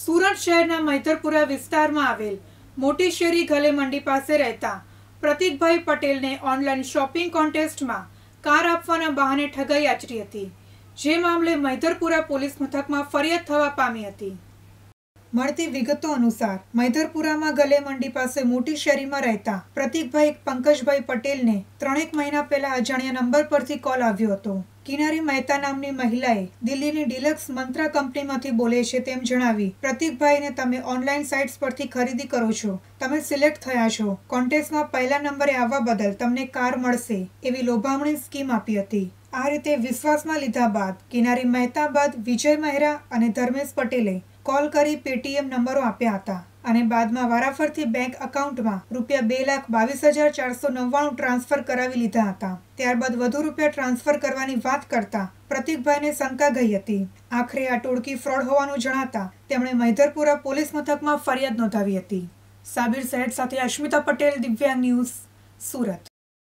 સુરત શહેરના મૈધરપુરા વિસ્તારમાં આવેલ મોટી શેરી ગલે મંડી પાસે રહેતા પ્રતિકભાઈ પટેલને ઓનલાઈન શોપિંગ કોન્ટેસ્ટમાં કાર આપવાના બહાને ઠગાઈ આચરી હતી જે મામલે મૈધરપુરા પોલીસ મથકમાં ફરિયાદ થવા પામી હતી મળતી વિગતો અનુસાર મૈધરપુરામાં ગલે મંડી પાસે મોટી શેરીમાં રહેતા પ્રતિકભાઈ પંકજભાઈ પટેલને ત્રણેક મહિના પહેલા અજાણ્યા નંબર પરથી કોલ આવ્યો હતો કિનારી મહેતા નામની મહિલાએ દિલ્હીની ડિલક્સ મંત્રા કંપનીમાંથી બોલે છે તેમ જણાવી પ્રતિકભાઈને તમે ઓનલાઈન સાઇટ્સ પરથી ખરીદી કરો છો તમે સિલેક્ટ થયા છો કોન્ટેસ્ટમાં પહેલા નંબરે આવવા બદલ તમને કાર મળશે એવી લોભામણી સ્કીમ આપી હતી આ રીતે વિશ્વાસમાં લીધા બાદ કિનારી મહેતા બાદ વિજય મહેરા અને ધર્મેશ પટેલે કોલ કરી પેટીએમ નંબરો આપ્યા હતા અને બાદમાં વારાફરતી બેંક એકાઉન્ટમાં રૂપિયા બે લાખ બાવીસ હજાર ચારસો નવ્વાણું ટ્રાન્સફર કરાવી લીધા હતા ત્યારબાદ વધુ રૂપિયા ટ્રાન્સફર કરવાની વાત કરતા પ્રતિકભાઈને શંકા ગઈ હતી આખરે આ ટોળકી ફ્રોડ હોવાનું જણાતા તેમણે મૈધરપુરા પોલીસ મથકમાં ફરિયાદ નોંધાવી હતી સાબિર સહેદ સાથે અશ્મિતા પટેલ દિવ્યાંગ ન્યૂઝ સુરત